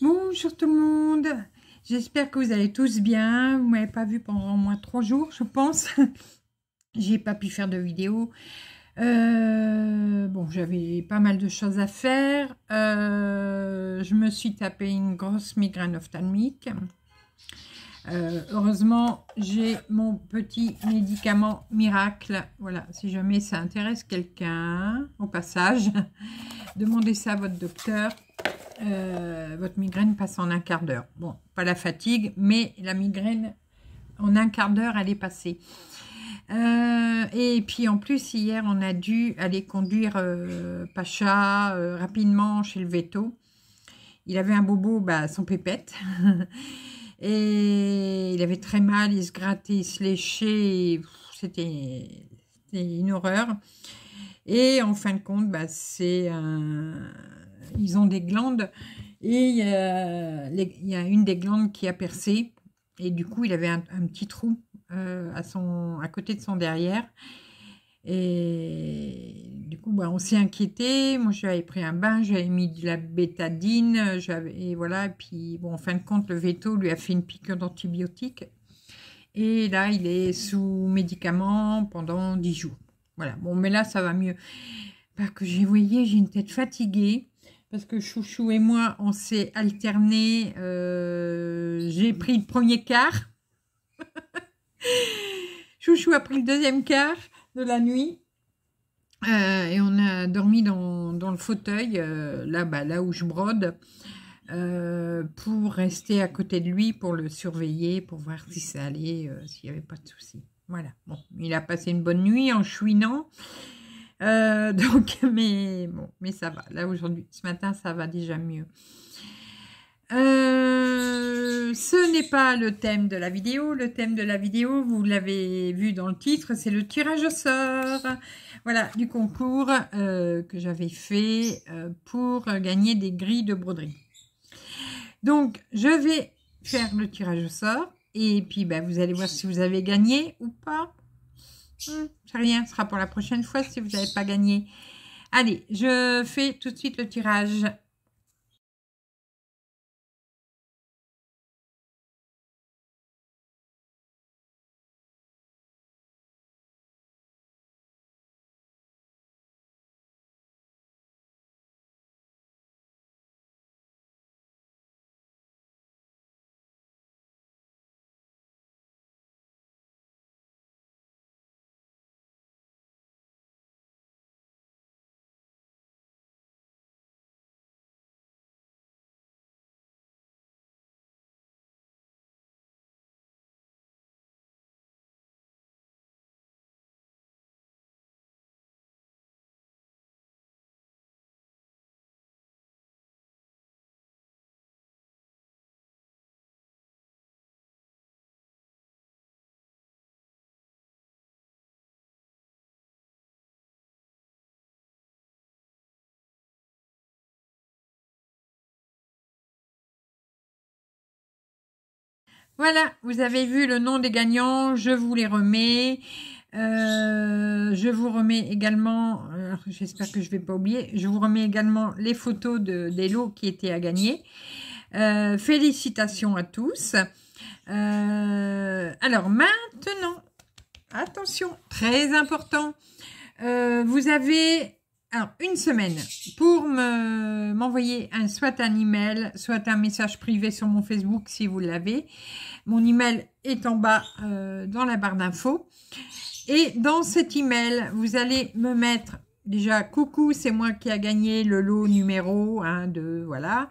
Bonjour tout le monde, j'espère que vous allez tous bien, vous m'avez pas vu pendant au moins trois jours je pense, j'ai pas pu faire de vidéo, euh, bon j'avais pas mal de choses à faire, euh, je me suis tapé une grosse migraine ophtalmique, euh, heureusement j'ai mon petit médicament miracle, voilà si jamais ça intéresse quelqu'un au passage, demandez ça à votre docteur euh, votre migraine passe en un quart d'heure. Bon, pas la fatigue, mais la migraine, en un quart d'heure, elle est passée. Euh, et puis en plus, hier, on a dû aller conduire euh, Pacha rapidement chez le veto. Il avait un bobo, bah, son pépette. et il avait très mal, il se grattait, il se léchait. C'était une horreur. Et en fin de compte, bah, c'est un, ils ont des glandes et euh, il y a une des glandes qui a percé et du coup il avait un, petit trou euh, à, à côté de son derrière et du coup bah, on s'est inquiété moi j'avais pris un bain j'avais mis de la bétadine euh, et voilà et puis bon en fin de compte le veto lui a fait une piqûre d'antibiotiques et là il est sous médicaments pendant 10 jours voilà bon mais là ça va mieux parce que j'ai voyez j'ai une tête fatiguée parce que Chouchou et moi, on s'est alterné. Euh, j'ai pris le premier quart. Chouchou a pris le deuxième quart de la nuit. Euh, et on a dormi dans, dans le fauteuil, euh, là, bas là où je brode, pour rester à côté de lui, pour le surveiller, pour voir si ça allait, s'il n'y avait pas de soucis. Voilà, bon, il a passé une bonne nuit en chouinant. Euh, donc, mais bon, mais ça va. Là, aujourd'hui, ce matin, ça va déjà mieux. Euh, ce n'est pas le thème de la vidéo. Le thème de la vidéo, vous l'avez vu dans le titre, c'est le tirage au sort. Voilà, du concours euh, que j'avais fait pour gagner des grilles de broderie. Donc, je vais faire le tirage au sort. Et puis, ben, vous allez voir si vous avez gagné ou pas. Hum, c'est rien, ce sera pour la prochaine fois si vous n'avez pas gagné. Allez, je fais tout de suite le tirage. Voilà, vous avez vu le nom des gagnants, je vous les remets. Euh, je vous remets également, j'espère que je ne vais pas oublier, je vous remets également les photos de, des lots qui étaient à gagner. Euh, félicitations à tous. Euh, alors maintenant, attention, très important, vous avez alors, une semaine pour m'envoyer un, soit un email, soit un message privé sur mon Facebook si vous l'avez. Mon email est en bas euh, dans la barre d'infos. Et dans cet email, vous allez me mettre déjà coucou, c'est moi qui a gagné le lot numéro 1, 2, voilà.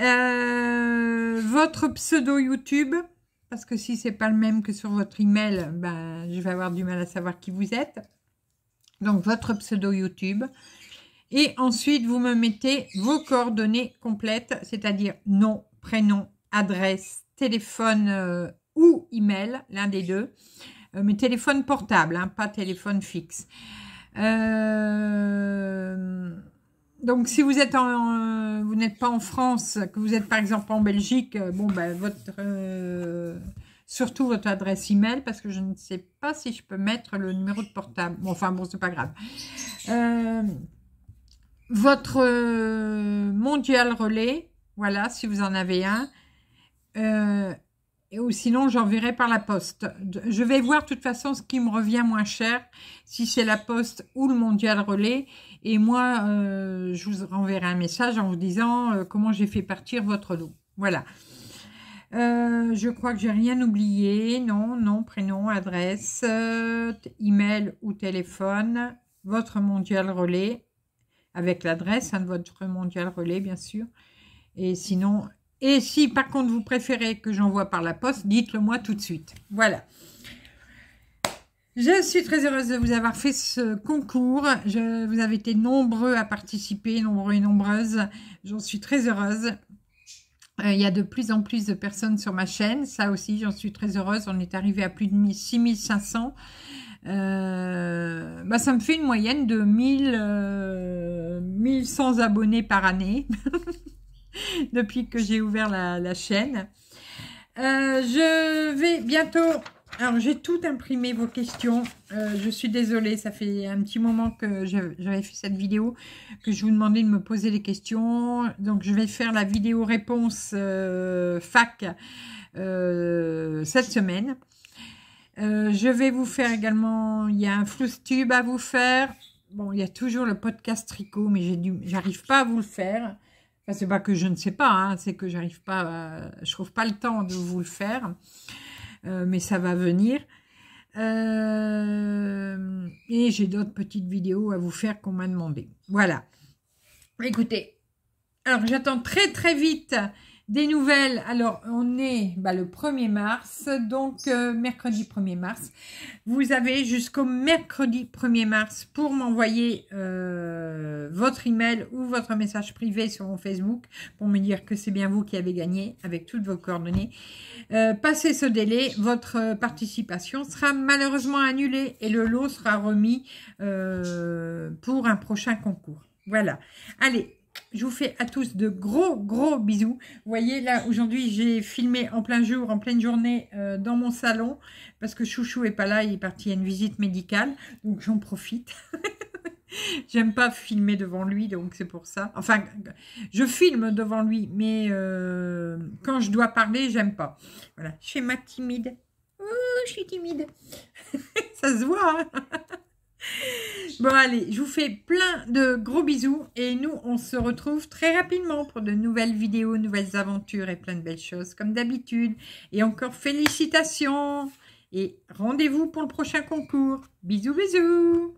Euh, votre pseudo YouTube, parce que si c'est pas le même que sur votre email, ben, je vais avoir du mal à savoir qui vous êtes donc votre pseudo YouTube. Et ensuite, vous me mettez vos coordonnées complètes, c'est-à-dire nom, prénom, adresse, téléphone euh, ou email, l'un des deux. Euh, mais téléphone portable, hein, pas téléphone fixe. Euh, donc, si vous êtes en, vous n'êtes pas en France, que vous êtes par exemple en Belgique, bon, ben, votre surtout votre adresse email parce que je ne sais pas si je peux mettre le numéro de portable. Bon, enfin bon, c'est pas grave. Euh, votre euh, mondial relais, voilà, si vous en avez un. Euh, ou sinon, j'enverrai par la poste. Je vais voir de toute façon ce qui me revient moins cher, si c'est la poste ou le mondial relais. Et moi, je vous renverrai un message en vous disant comment j'ai fait partir votre lot. Voilà. Euh, je crois que j'ai rien oublié. Non, non, prénom, adresse, euh, email ou téléphone. Votre mondial relais avec l'adresse hein, de votre mondial relais, bien sûr. Et sinon, et si par contre vous préférez que j'envoie par la poste, dites-le moi tout de suite. Voilà. Je suis très heureuse de vous avoir fait ce concours. Je, vous avez été nombreux à participer, nombreux et nombreuses. J'en suis très heureuse. Euh, il y a de plus en plus de personnes sur ma chaîne. Ça aussi, j'en suis très heureuse. On est arrivé à plus de 6500. Euh, bah ça me fait une moyenne de 1000, 1100 euh, abonnés par année depuis que j'ai ouvert la, chaîne. Euh, je vais bientôt alors, j'ai tout imprimé vos questions. Euh, je suis désolée, ça fait un petit moment que j'avais fait cette vidéo, que je vous demandais de me poser des questions. Donc, je vais faire la vidéo réponse euh, fac euh, cette semaine. je vais vous faire également, il y a un tube à vous faire. Bon, il y a toujours le podcast tricot, mais j'arrive pas à vous le faire. Enfin, c'est pas que je ne sais pas, hein, c'est que j'arrive pas, je trouve pas le temps de vous le faire. Euh, mais ça va venir. Euh, et j'ai d'autres petites vidéos à vous faire qu'on m'a demandé. Voilà. Écoutez, alors j'attends très très vite des nouvelles, alors on est bah, le 1er mars, donc euh, mercredi 1er mars. Vous avez jusqu'au mercredi 1er mars pour m'envoyer euh, votre email ou votre message privé sur mon Facebook pour me dire que c'est bien vous qui avez gagné avec toutes vos coordonnées. Euh, ce délai, votre participation sera malheureusement annulée et le lot sera remis euh, pour un prochain concours. Voilà. Allez, je vous fais à tous de gros, gros bisous. Vous voyez, là, aujourd'hui, j'ai filmé en plein jour, en pleine journée, euh, dans mon salon, parce que Chouchou est pas là, il est parti à une visite médicale, donc j'en profite. J'aime pas filmer devant lui, donc c'est pour ça. Enfin, je filme devant lui, mais euh, quand je dois parler, j'aime pas. Voilà, je ma timide. Ouh, je suis timide. ça se voit, hein. Bon, allez, je vous fais plein de gros bisous et nous, on se retrouve très rapidement pour de nouvelles vidéos, nouvelles aventures et plein de belles choses comme d'habitude. Et encore félicitations et rendez-vous pour le prochain concours. Bisous, bisous